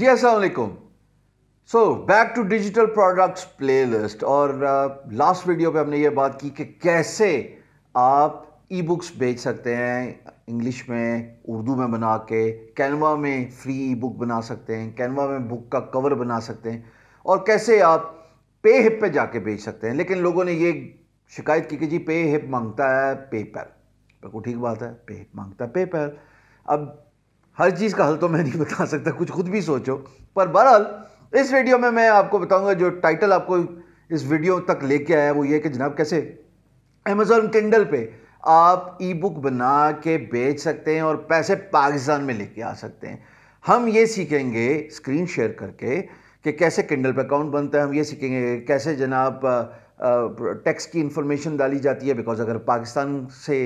जी असलकुम so back to digital products playlist और last uh, video पे हमने ये बात की कि कैसे आप ई बुक्स बेच सकते हैं इंग्लिश में उर्दू में बना के कैनवा में फ्री ई बुक बना सकते हैं कैनवा में बुक का कवर बना सकते हैं और कैसे आप पे हिप पे जाके बेच सकते हैं लेकिन लोगों ने ये शिकायत की कि जी पे हिप मांगता है पेपर बिल्कुल ठीक बात है पे हिप मांगता है पेपर अब हर चीज़ का हल तो मैं नहीं बता सकता कुछ खुद भी सोचो पर बहरहाल इस वीडियो में मैं आपको बताऊंगा जो टाइटल आपको इस वीडियो तक लेके आया वो ये कि जनाब कैसे अमेज़ोन किंडल पे आप ई बुक बना के बेच सकते हैं और पैसे पाकिस्तान में लेके आ सकते हैं हम ये सीखेंगे स्क्रीन शेयर करके कि कैसे किंडल पे अकाउंट बनता है हम ये सीखेंगे कैसे जनाब टैक्स की इन्फॉर्मेशन डाली जाती है बिकॉज़ अगर पाकिस्तान से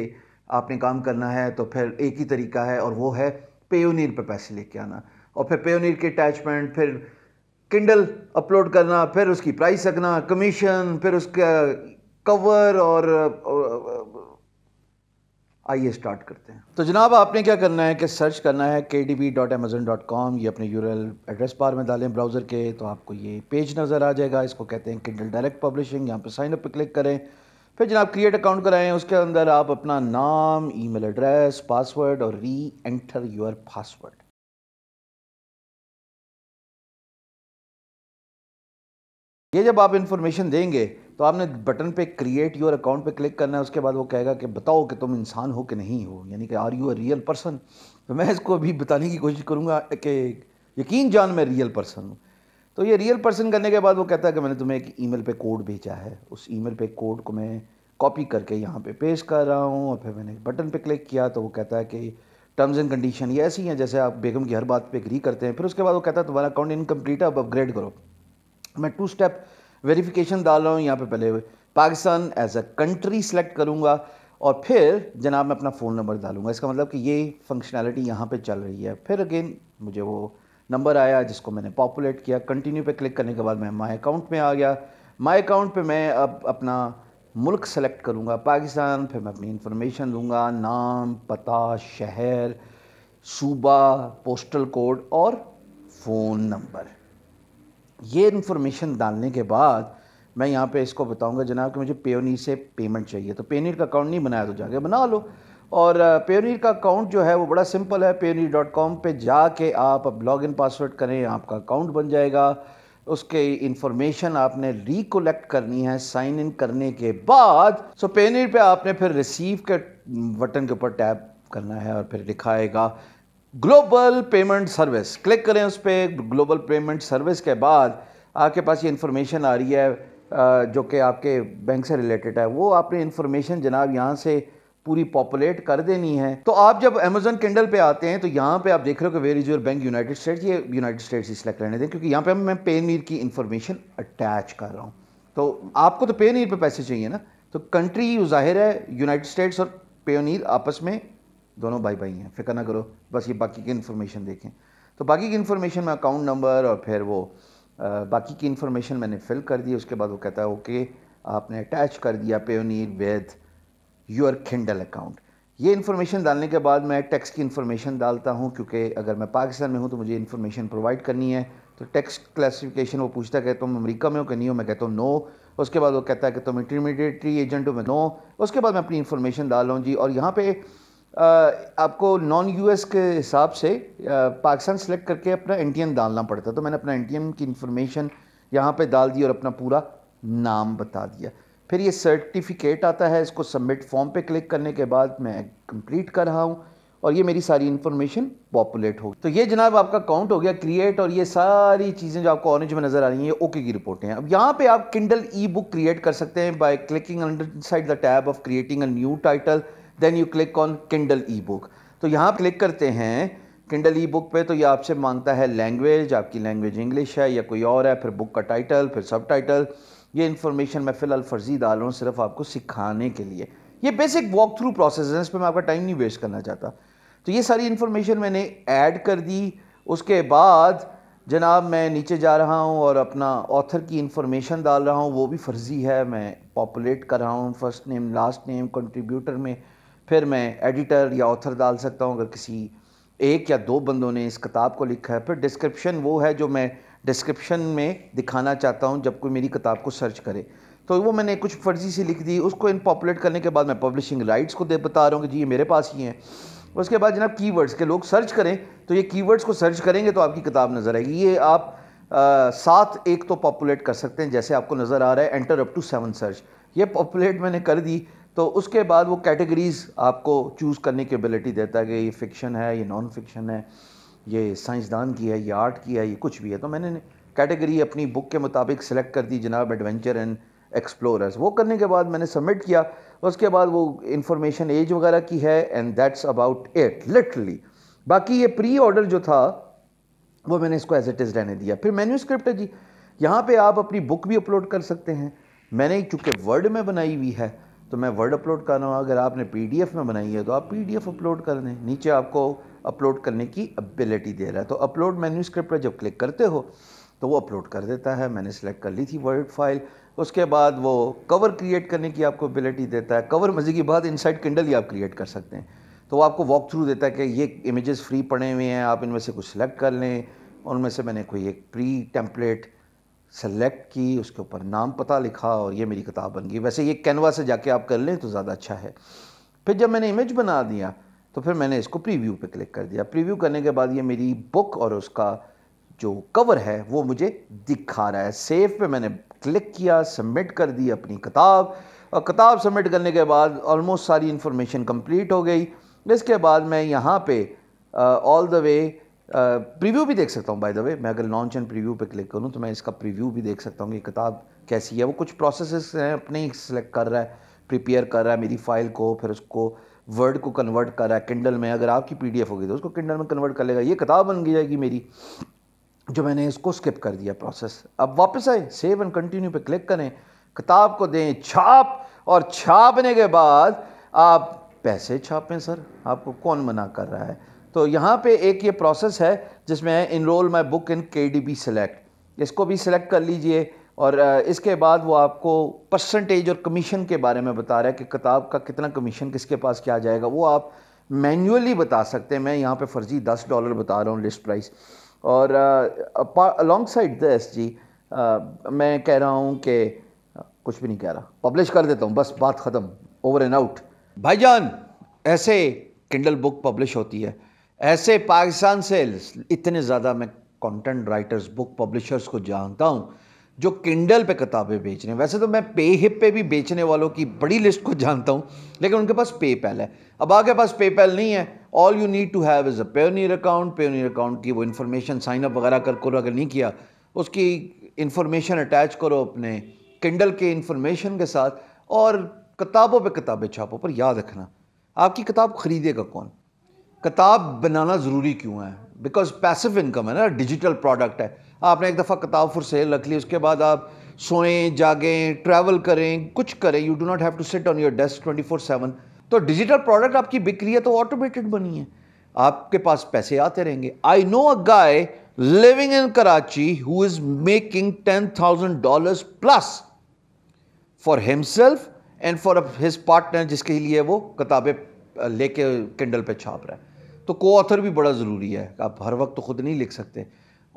आपने काम करना है तो फिर एक ही तरीका है और वो है पेयोनीर पे पैसे लेके आना और फिर पेयोनीर के अटैचमेंट फिर किंडल अपलोड करना फिर उसकी प्राइस रखना कमीशन फिर उसका कवर और, आइए स्टार्ट करते हैं तो जनाब आपने क्या करना है कि सर्च करना है K D P dot Amazon dot com ये अपने यूरल एड्रेस बार में डालें ब्राउज़र के तो आपको ये पेज नज़र आ जाएगा इसको कहते हैं किंडल डायरेक्ट पब्लिशिंग यहाँ पर साइनअप पर क्लिक करें फिर जनाब क्रिएट अकाउंट कराएं उसके अंदर आप अपना नाम ईमेल एड्रेस पासवर्ड और री एंटर योर पासवर्ड ये जब आप इंफॉर्मेशन देंगे तो आपने बटन पे क्रिएट योर अकाउंट पे क्लिक करना है उसके बाद वो कहेगा कि बताओ कि तुम इंसान हो कि नहीं हो यानी कि are you a real person तो मैं इसको अभी बताने की कोशिश करूँगा कि यकीन जान मैं रियल पर्सन हूँ तो ये रियल पर्सन करने के बाद वो कहता है कि मैंने तुम्हें एक ईमेल पे कोड भेजा है उस ईमेल पे कोड को मैं कॉपी करके यहाँ पे पेश कर रहा हूँ और फिर मैंने बटन पे क्लिक किया तो वो कहता है कि टर्म्स एंड कंडीशन ये ऐसी हैं जैसे आप बेगम की हर बात पे एग्री करते हैं फिर उसके बाद वो कहता है तुम्हारा अकाउंट इनकम्प्लीट है अब अपग्रेड करो मैं टू स्टेप वेरिफिकेशन डाल रहा हूँ यहाँ पे पहले Pakistan as a country select करूँगा और फिर जनाब मैं अपना फ़ोन नंबर डालूंगा इसका मतलब कि ये फंक्शनैलिटी यहाँ पर चल रही है फिर अगेन मुझे वो नंबर आया जिसको मैंने पॉपुलेट किया कंटिन्यू पे क्लिक करने के बाद मैं माई अकाउंट में आ गया माई अकाउंट पे मैं अब अपना मुल्क सेलेक्ट करूँगा पाकिस्तान फिर मैं अपनी इन्फॉर्मेशन दूँगा नाम पता शहर सूबा पोस्टल कोड और फ़ोन नंबर ये इन्फॉर्मेशन डालने के बाद मैं यहाँ पे इसको बताऊँगा जनाब कि मुझे पेयोनी से पेमेंट चाहिए तो पेनीट का अकाउंट नहीं बनाया तो जाके बना लो और पेयोनीर का अकाउंट जो है वो बड़ा सिंपल है पेयोनीर डॉट कॉम पर जाके आप अब लॉग इन पासवर्ड करें आपका अकाउंट बन जाएगा उसके इंफॉर्मेशन आपने रिकोलेक्ट करनी है साइन इन करने के बाद सो पेनीर पे आपने फिर रिसीव के बटन के ऊपर टैप करना है और फिर दिखाएगा ग्लोबल पेमेंट सर्विस क्लिक करें उस पर ग्लोबल पेमेंट सर्विस के बाद आपके पास ये इंफॉर्मेशन आ रही है जो कि आपके बैंक से रिलेटेड है वो आपने इंफॉर्मेशन जनाब यहाँ से पूरी पॉपुलेट कर देनी है तो आप जब अमेजन किंडल पे आते हैं तो यहाँ पे आप देख रहे हो कि where is your bank United States ये यूनाइटेड स्टेट्स ही सिलेक्ट रहने दें क्योंकि यहाँ पे मैं पे नीर की इन्फॉर्मेशन अटैच कर रहा हूँ तो आपको तो पे नीर पर पैसे चाहिए ना तो कंट्री जाहिर है यूनाइटेड स्टेट्स और नीर आपस में दोनों भाई भाई हैं फिक्र ना करो बस ये बाकी की इन्फॉर्मेशन देखें तो बाकी की इन्फॉर्मेशन में अकाउंट नंबर और फिर वो आ, बाकी की इन्फॉर्मेशन मैंने फिल कर दी उसके बाद वो कहता है ओके आपने अटैच कर दिया near with your Kindle account ये इन्फॉर्मेशन डालने के बाद मैं टैक्स की इन्फॉर्मेशन डालता हूँ क्योंकि अगर मैं पाकिस्तान में हूँ तो मुझे इन्फॉर्मेशन प्रोवाइड करनी है तो टैक्स क्लासिफिकेशन वो पूछता है कि तुम अमेरिका में हो कि नहीं हो मैं कहता हूँ नो उसके बाद वो कहता है कि तुम इंटरमीडिएटरी एजेंट हो मैं नो उसके बाद मैं अपनी इन्फॉर्मेशन डाल रहा हूँ जी और यहाँ पर आपको नॉन यू के हिसाब से पाकिस्तान सेलेक्ट करके अपना एन डालना पड़ता है तो मैंने अपना एन की इन्फॉर्मेशन यहाँ पर डाल दी और अपना पूरा नाम बता दिया फिर ये सर्टिफिकेट आता है इसको सबमिट फॉर्म पे क्लिक करने के बाद मैं कंप्लीट कर रहा हूँ और ये मेरी सारी इन्फॉर्मेशन पॉपुलेट होगी तो ये जनाब आपका काउंट हो गया क्रिएट और ये सारी चीज़ें जो आपको ऑरेंज में नज़र आ रही हैं ये ओके की रिपोर्टें हैं अब यहाँ पे आप किंडल ई बुक क्रिएट कर सकते हैं by clicking under side the tab of creating a new title then you click on Kindle e book तो यहाँ क्लिक करते हैं किंडल ई बुक पर तो ये आपसे मांगता है लैंग्वेज आपकी लैंग्वेज इंग्लिश है या कोई और है फिर बुक का टाइटल फिर सब टाइटल ये इन्फॉर्मेशन मैं फ़िलहाल फर्जी डाल रहा हूँ सिर्फ आपको सिखाने के लिए ये बेसिक वॉक थ्रू प्रोसेस है इस पर मैं आपका टाइम नहीं वेस्ट करना चाहता तो ये सारी इन्फॉर्मेशन मैंने ऐड कर दी उसके बाद जनाब मैं नीचे जा रहा हूँ और अपना ऑथर की इन्फॉर्मेशन डाल रहा हूँ वो भी फर्जी है मैं पॉपुलेट कर रहा हूँ first name last name contributor में फिर मैं एडिटर या ऑथर डाल सकता हूँ अगर किसी एक या दो बंदों ने इस किताब को लिखा है फिर डिस्क्रिप्शन वो है जो मैं डिस्क्रिप्शन में दिखाना चाहता हूँ जब कोई मेरी किताब को सर्च करे तो वो मैंने कुछ फर्जी सी लिख दी उसको इन पॉपुलेट करने के बाद मैं पब्लिशिंग राइट्स को दे बता रहा हूँ कि जी ये मेरे पास ही हैं उसके बाद जनाब कीवर्ड्स के लोग सर्च करें तो ये कीवर्ड्स को सर्च करेंगे तो आपकी किताब नज़र आएगी ये आप आ, सात एक तो पॉपुलेट कर सकते हैं जैसे आपको नज़र आ रहा है enter up to seven search ये पॉपुलेट मैंने कर दी तो उसके बाद वो कैटेगरीज़ आपको चूज़ करने की एबिलिटी देता है कि ये फ़िक्शन है ये नॉन फिक्शन है ये साइंसदान की है ये आर्ट की है ये कुछ भी है तो मैंने कैटेगरी अपनी बुक के मुताबिक सेलेक्ट कर दी जनाब एडवेंचर एंड एक्सप्लोरर्स वो करने के बाद मैंने सबमिट किया उसके बाद वो इंफॉर्मेशन एज वगैरह की है and that's about it literally बाकी ये प्री ऑर्डर जो था वो मैंने इसको एज इट इज़ रहने दिया फिर मेन्यू स्क्रिप्ट है जी यहाँ पे आप अपनी बुक भी अपलोड कर सकते हैं मैंने चूँकि वर्ड में बनाई हुई है तो मैं वर्ड अपलोड कर रहा हूँ अगर आपने एफ में बनाई है तो आप एफ अपलोड कर दें नीचे आपको अपलोड करने की एबिलिटी दे रहा है तो अपलोड स्क्रिप्ट पर जब क्लिक करते हो तो वो अपलोड कर देता है मैंने सेलेक्ट कर ली थी वर्ड फाइल उसके बाद वो कवर क्रिएट करने की आपको एबिलिटी देता है कवर मज़े की बात इनसाइड किंडल ही आप क्रिएट कर सकते हैं तो वो आपको वॉक थ्रू देता है कि ये इमेजेस फ्री पड़े हुए हैं आप इनमें से कुछ सेलेक्ट कर लें उनमें से मैंने कोई एक प्री टेम्पलेट सेलेक्ट की उसके ऊपर नाम पता लिखा और ये मेरी किताब बन गई वैसे ये कैनवा से जाके आप कर लें तो ज़्यादा अच्छा है फिर जब मैंने इमेज बना दिया तो फिर मैंने इसको प्रीव्यू पे क्लिक कर दिया प्रीव्यू करने के बाद ये मेरी बुक और उसका जो कवर है वो मुझे दिखा रहा है सेव पे मैंने क्लिक किया सबमिट कर दी अपनी किताब और किताब सबमिट करने के बाद ऑलमोस्ट सारी इन्फॉर्मेशन कंप्लीट हो गई इसके बाद मैं यहाँ पे ऑल द वे प्रीव्यू भी देख सकता हूँ बाय द वे मैं अगर लॉन्च एंड प्रीव्यू पे क्लिक करूँ तो मैं इसका प्रीव्यू भी देख सकता हूँ कि किताब कैसी है वो कुछ प्रोसेस हैं अपने ही सेलेक्ट कर रहा है प्रिपेयर कर रहा है मेरी फ़ाइल को फिर उसको वर्ड को कन्वर्ट कर रहा है किंडल में अगर आपकी पी होगी तो उसको किंडल में कन्वर्ट कर लेगा ये किताब बन गई जाएगी मेरी जो मैंने इसको स्किप कर दिया प्रोसेस अब वापस आए सेव एंड कंटिन्यू पे क्लिक करें किताब को दें छाप और छापने के बाद आप पैसे छापें सर आपको कौन मना कर रहा है तो यहाँ पे एक ये प्रोसेस है जिसमें इनरोल माई बुक इन के डी बी सेलेक्ट इसको भी सिलेक्ट कर लीजिए और इसके बाद वो आपको परसेंटेज और कमीशन के बारे में बता रहा है कि किताब का कितना कमीशन किसके पास क्या जाएगा वो आप मैन्युअली बता सकते हैं मैं यहाँ पे फर्जी दस डॉलर बता रहा हूँ लिस्ट प्राइस और अलॉन्ग साइड दस जी आ, मैं कह रहा हूँ कि कुछ भी नहीं कह रहा पब्लिश कर देता हूँ बस बात ख़त्म ओवर एंड आउट भाईजान ऐसे किंडल बुक पब्लिश होती है ऐसे पाकिस्तान से इतने ज़्यादा मैं कंटेंट राइटर्स बुक पब्लिशर्स को जानता हूँ जो किंडल पे किताबें बेच रहे हैं वैसे तो मैं पे हिप पे भी बेचने वालों की बड़ी लिस्ट को जानता हूँ लेकिन उनके पास पेपैल है अब आगे पास पेपैल नहीं है all you need to have is a Payoneer account Payoneer account की वो इन्फॉर्मेशन साइन अप वगैरह कर करो अगर नहीं किया उसकी इन्फॉर्मेशन अटैच करो अपने किंडल के इन्फॉर्मेशन के साथ और किताबों पर किताबें छापो पर याद रखना आपकी किताब ख़रीदेगा कौन किताब बनाना ज़रूरी क्यों है बिकॉज पैसिव इनकम है ना डिजिटल प्रोडक्ट है आपने एक दफ़ा किताब फुरसेल रख ली उसके बाद आप सोएं जागें ट्रैवल करें कुछ करें you do not have to sit on your desk twenty four seven तो डिजिटल प्रोडक्ट आपकी बिक्री है तो ऑटोमेटेड बनी है आपके पास पैसे आते रहेंगे I know a guy living in Karachi who is making ten thousand dollar plus for himself and for his partner जिसके लिए वो किताबें लेके किंडल पे छाप रहा है तो को ऑथर भी बड़ा ज़रूरी है आप हर वक्त तो खुद नहीं लिख सकते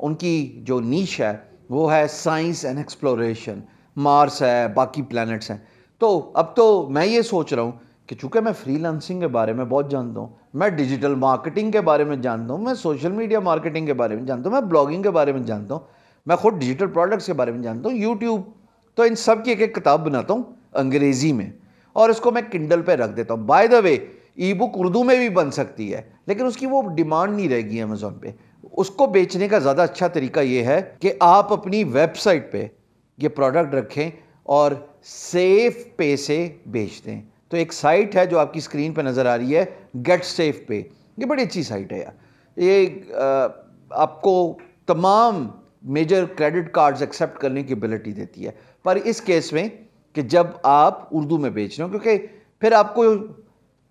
उनकी जो नीच है वो है साइंस एंड एक्सप्लोरेशन मार्स है बाकी प्लैनेट्स हैं तो अब तो मैं ये सोच रहा हूँ कि चूँकि मैं फ्रीलांसिंग के बारे में बहुत जानता हूँ मैं डिजिटल मार्केटिंग के बारे में जानता हूँ मैं सोशल मीडिया मार्केटिंग के बारे में जानता हूँ मैं ब्लॉगिंग के बारे में जानता हूँ मैं खुद डिजिटल प्रोडक्ट्स के बारे में जानता हूँ यूट्यूब तो इन सब की एक एक किताब बनाता हूँ अंग्रेज़ी में और इसको मैं किंडल पर रख देता हूँ by the way e book Urdu में भी बन सकती है लेकिन उसकी वो डिमांड नहीं रहेगी अमेज़ोन पर उसको बेचने का ज़्यादा अच्छा तरीका ये है कि आप अपनी वेबसाइट पे ये प्रोडक्ट रखें और सेफ पे से बेच दें तो एक साइट है जो आपकी स्क्रीन पे नज़र आ रही है गेट सेफ पे ये बड़ी अच्छी साइट है यार ये आपको तमाम मेजर क्रेडिट कार्ड्स एक्सेप्ट करने की एबिलिटी देती है पर इस केस में कि जब आप उर्दू में बेच रहे हो क्योंकि फिर आपको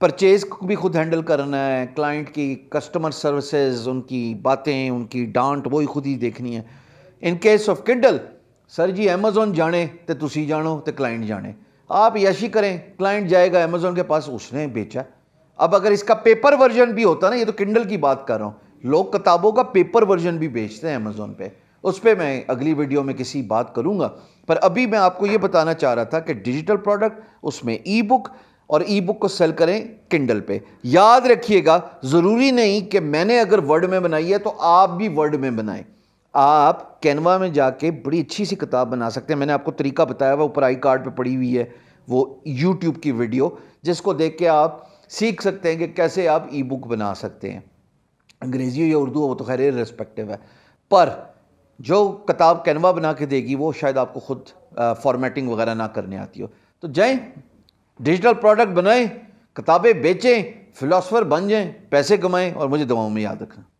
परचेज भी खुद हैंडल करना है क्लाइंट की कस्टमर सर्विसेज उनकी बातें उनकी डांट वो ही खुद ही देखनी है in case of Kindle sir ji Amazon जाने तो तुम जानो तो क्लाइंट जाने आप यशी करें क्लाइंट जाएगा अमेजोन के पास उसने बेचा अब अगर इसका पेपर वर्जन भी होता ना ये तो किंडल की बात कर रहा हूँ लोग किताबों का पेपर वर्जन भी बेचते हैं अमेजोन पे उस पर मैं अगली वीडियो में किसी बात करूँगा पर अभी मैं आपको ये बताना चाह रहा था कि डिजिटल प्रोडक्ट उसमें ई बुक और ई बुक को सेल करें किंडल पे याद रखिएगा ज़रूरी नहीं कि मैंने अगर वर्ड में बनाई है तो आप भी वर्ड में बनाएं आप कैनवा में जाके बड़ी अच्छी सी किताब बना सकते हैं मैंने आपको तरीका बताया हुआ ऊपर आई कार्ड पर पड़ी हुई है वो यूट्यूब की वीडियो जिसको देख के आप सीख सकते हैं कि कैसे आप ई बुक बना सकते हैं अंग्रेज़ी हो या उर्दू हो वो तो खैर रेस्पेक्टिव है पर जो किताब कैनवा बना के देगी वो शायद आपको खुद फॉर्मेटिंग वगैरह ना करने आती हो तो जय डिजिटल प्रोडक्ट बनाएं किताबें बेचें फ़िलासफ़र बन जाएं पैसे कमाएं और मुझे दुआओं में याद रखना